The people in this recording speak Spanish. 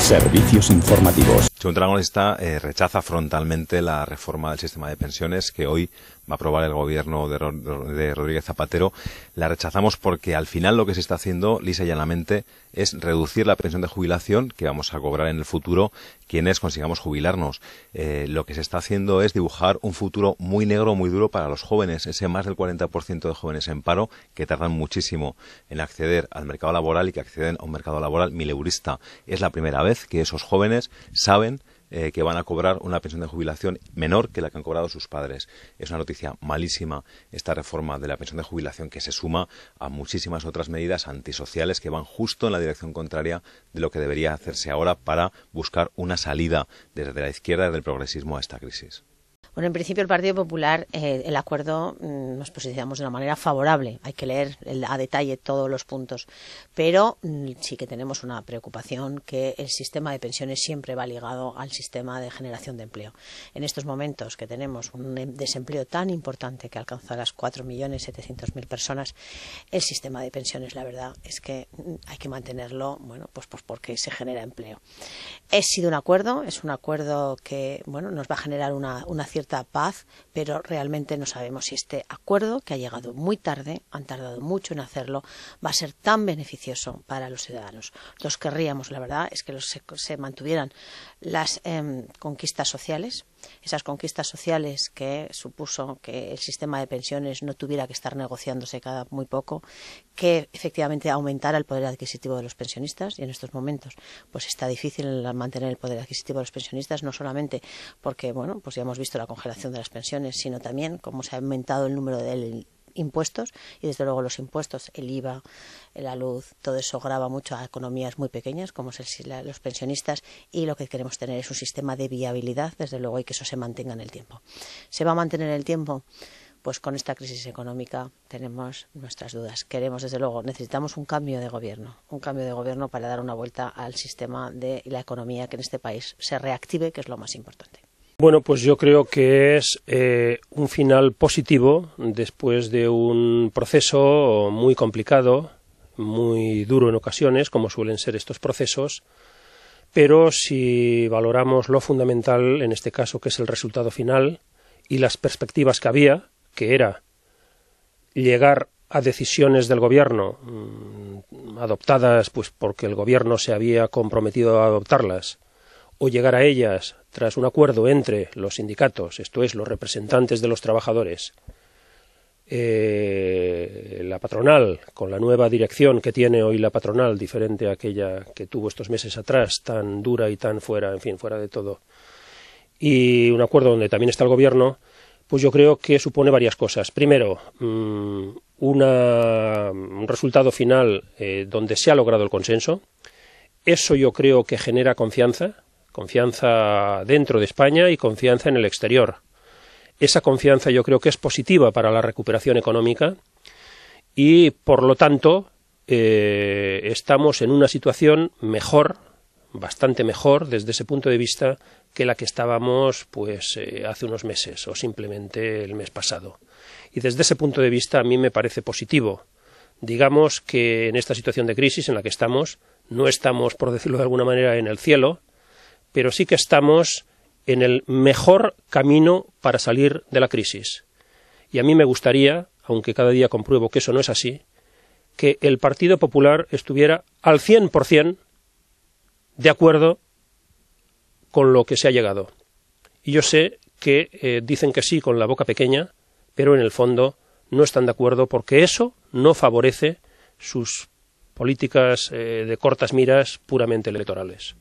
Servicios informativos. Mondragón eh, rechaza frontalmente la reforma del sistema de pensiones que hoy va a aprobar el gobierno de, Rodríguez Zapatero. La rechazamos porque al final lo que se está haciendo, lisa y llanamente, es reducir la pensión de jubilación que vamos a cobrar en el futuro quienes consigamos jubilarnos. Eh, lo que se está haciendo es dibujar un futuro muy negro, muy duro para los jóvenes, ese más del 40% de jóvenes en paro que tardan muchísimo en acceder al mercado laboral y que acceden a un mercado laboral mileurista. Es la primera vez que esos jóvenes saben eh, que van a cobrar una pensión de jubilación menor que la que han cobrado sus padres. Es una noticia malísima esta reforma de la pensión de jubilación que se suma a muchísimas otras medidas antisociales que van justo en la dirección contraria de lo que debería hacerse ahora para buscar una salida desde la izquierda del progresismo a esta crisis. Bueno, en principio el Partido Popular, eh, el acuerdo mm, nos posicionamos de una manera favorable. Hay que leer a detalle todos los puntos. Pero mm, sí que tenemos una preocupación que el sistema de pensiones siempre va ligado al sistema de generación de empleo. En estos momentos que tenemos un em, desempleo tan importante que alcanza a las 4.700.000 personas, el sistema de pensiones, la verdad, es que mm, hay que mantenerlo, bueno, pues, pues, porque se genera empleo. Es sido un acuerdo, es un acuerdo que, bueno, nos va a generar una, una cierta cierta paz, pero realmente no sabemos si este acuerdo, que ha llegado muy tarde, han tardado mucho en hacerlo, va a ser tan beneficioso para los ciudadanos. Los querríamos, la verdad, es que los, se, mantuvieran las em, conquistas sociales, esas conquistas sociales que supuso que el sistema de pensiones no tuviera que estar negociándose cada muy poco, que efectivamente aumentara el poder adquisitivo de los pensionistas y en estos momentos pues está difícil mantener el poder adquisitivo de los pensionistas no solamente porque bueno pues ya hemos visto la congelación de las pensiones sino también cómo se ha aumentado el número de impuestos y desde luego los impuestos, el IVA, la luz, todo eso grava mucho a economías muy pequeñas como los pensionistas y lo que queremos tener es un sistema de viabilidad, desde luego, y que eso se mantenga en el tiempo. ¿Se va a mantener en el tiempo? Pues con esta crisis económica tenemos nuestras dudas. Queremos, desde luego, necesitamos un cambio de gobierno, un cambio de gobierno para dar una vuelta al sistema de la economía que en este país se reactive, que es lo más importante. Bueno, pues yo creo que es eh, un final positivo después de un proceso muy complicado, muy duro en ocasiones, como suelen ser estos procesos, pero si valoramos lo fundamental, en este caso, que es el resultado final y las perspectivas que había, que era llegar a decisiones del gobierno mm, adoptadas pues porque el gobierno se había comprometido a adoptarlas o llegar a ellas tras un acuerdo entre los sindicatos, esto es, los representantes de los trabajadores, eh, la patronal, con la nueva dirección que tiene hoy la patronal, diferente a aquella que tuvo estos meses atrás, tan dura y tan fuera, en fin, fuera de todo, y un acuerdo donde también está el gobierno, pues yo creo que supone varias cosas. Primero, mm, un resultado final eh, donde se ha logrado el consenso. Eso yo creo que genera confianza confianza dentro de España y confianza en el exterior. Esa confianza yo creo que es positiva para la recuperación económica y, por lo tanto, eh, estamos en una situación mejor, bastante mejor desde ese punto de vista que la que estábamos pues eh, hace unos meses o simplemente el mes pasado. Y desde ese punto de vista a mí me parece positivo. Digamos que en esta situación de crisis en la que estamos no estamos, por decirlo de alguna manera, en el cielo, pero sí que estamos en el mejor camino para salir de la crisis. Y a mí me gustaría, aunque cada día compruebo que eso no es así, que el Partido Popular estuviera al 100% de acuerdo con lo que se ha llegado. Y yo sé que eh, dicen que sí con la boca pequeña, pero en el fondo no están de acuerdo porque eso no favorece sus políticas eh, de cortas miras puramente electorales.